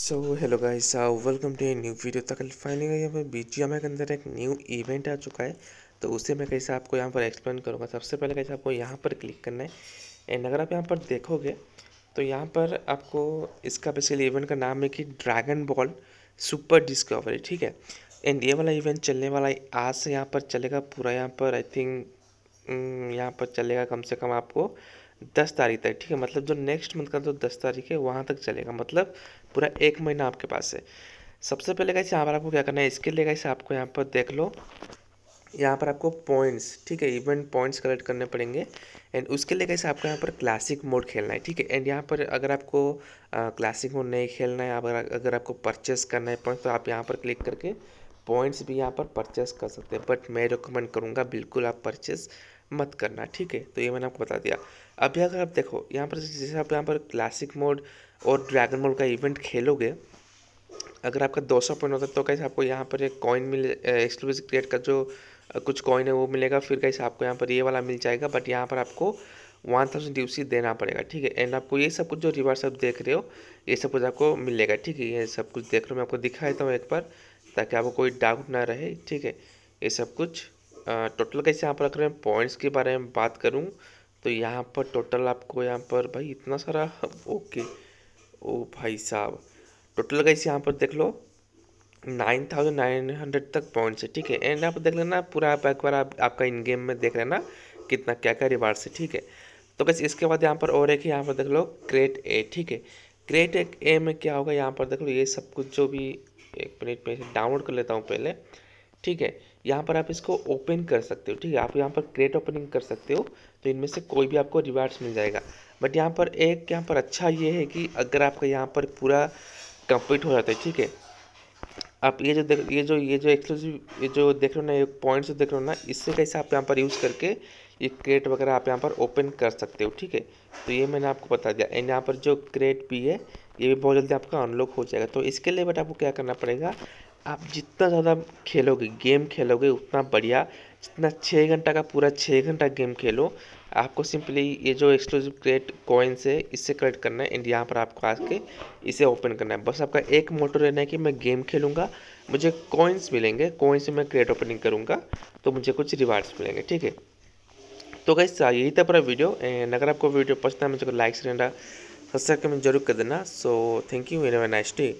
so hello guys welcome to new video तक finally यहाँ पर बी जी के अंदर एक न्यू इवेंट आ चुका है तो उसे मैं कैसे आपको यहाँ पर एक्सप्लेन करूँगा सबसे पहले कैसे आपको यहाँ पर क्लिक करना है एंड अगर आप यहाँ पर देखोगे तो यहाँ पर आपको इसका बेसिकली इवेंट का नाम है कि ड्रैगन बॉल सुपर डिस्कवरी ठीक है एंड ये वाला इवेंट चलने वाला है आज से यहाँ पर चलेगा पूरा यहाँ पर आई थिंक हम्म, यहाँ पर चलेगा कम से कम आपको दस तारीख तक ठीक है मतलब जो नेक्स्ट मंथ का जो दस तारीख है वहाँ तक चलेगा मतलब पूरा एक महीना आपके पास है सबसे पहले कैसे यहाँ पर आपको क्या करना है इसके लिए कैसे आपको यहाँ पर देख लो यहाँ पर आपको पॉइंट्स ठीक है इवेंट पॉइंट्स कलेक्ट करने पड़ेंगे एंड उसके लिए कैसे आपको यहाँ पर क्लासिक मोड खेलना है ठीक है एंड यहाँ पर अगर आपको क्लासिक मोड नहीं खेलना है अगर अगर आपको परचेस करना है पॉइंट्स तो आप यहाँ पर क्लिक करके पॉइंट्स भी यहाँ पर परचेस कर सकते हैं बट मैं रिकमेंड करूँगा बिल्कुल आप परचेस मत करना ठीक है तो ये मैंने आपको बता दिया अभी अगर आप देखो यहाँ पर जैसे आप यहाँ पर क्लासिक मोड और ड्रैगन मोड का इवेंट खेलोगे अगर आपका 200 पॉइंट होता है तो कैसे आपको यहाँ पर एक कॉइन मिल एक्सक्लूसिव क्रिएट का जो कुछ कॉइन है वो मिलेगा फिर कैसे आपको यहाँ पर ये वाला मिल जाएगा बट यहाँ पर आपको वन थाउजेंड सी देना पड़ेगा ठीक है एंड आपको ये सब कुछ जो रिवार्ड सब देख रहे हो ये सब कुछ आपको मिलेगा ठीक है ये सब कुछ देख रहे हो मैं आपको दिखा देता हूँ एक बार ताकि आपको कोई डाउट ना रहे ठीक है ये सब कुछ टोटल कैसे यहाँ पर रहे हैं पॉइंट्स के बारे में बात करूँ तो यहाँ पर टोटल आपको यहाँ पर भाई इतना सारा ओके ओ भाई साहब टोटल गाइस यहाँ पर देख लो नाइन थाउजेंड नाइन हंड्रेड तक पॉइंट्स है ठीक है एंड आप देख लेना पूरा आप एक बार आप, आपका इन गेम में देख लेना कितना क्या क्या रिवार्ड्स है ठीक है तो बस इसके बाद यहाँ पर और एक यहाँ पर देख लो क्रेट ए ठीक है क्रेट ए में क्या होगा यहाँ पर देख लो ये सब कुछ जो भी एक मिनट में डाउनलोड कर लेता हूँ पहले ठीक है यहाँ पर आप इसको ओपन कर सकते हो ठीक है आप यहाँ पर क्रेट ओपनिंग कर सकते हो तो इनमें से कोई भी आपको रिवार्ड्स मिल जाएगा बट यहाँ पर एक यहाँ पर अच्छा ये है कि अगर आपका यहाँ पर पूरा कंप्लीट हो जाता है ठीक है आप ये जो देख ये जो ये जो एक्सक्लूसिव ये जो देख रहे हो ना ये पॉइंट्स देख रहे हो ना इससे कैसे आप यहाँ पर यूज़ करके ये क्रेट वगैरह आप यहाँ पर ओपन कर सकते हो ठीक है तो ये मैंने आपको बता दिया एंड यहाँ पर जो क्रेट भी है ये भी बहुत जल्दी आपका अनलॉक हो जाएगा तो इसके लिए बट आपको क्या करना पड़ेगा आप जितना ज़्यादा खेलोगे गेम खेलोगे उतना बढ़िया जितना छः घंटा का पूरा छः घंटा गेम खेलो आपको सिंपली ये जो एक्सक्लूसिव क्रिएट कॉइन्स है इससे कलेक्ट करना है एंड यहाँ पर आपको आके इसे ओपन करना है बस आपका एक मोटो रहना है कि मैं गेम खेलूँगा मुझे कॉइन्स मिलेंगे कॉइन्स से मैं क्रिएट ओपनिंग करूँगा तो मुझे कुछ रिवार्ड्स मिलेंगे ठीक है तो कैसा यही था पूरा वीडियो एंड अगर आपको वीडियो पसंद है मुझे लाइक्स रहना सब्सक्राइब कमेंट जरूर कर देना so thank you very nice T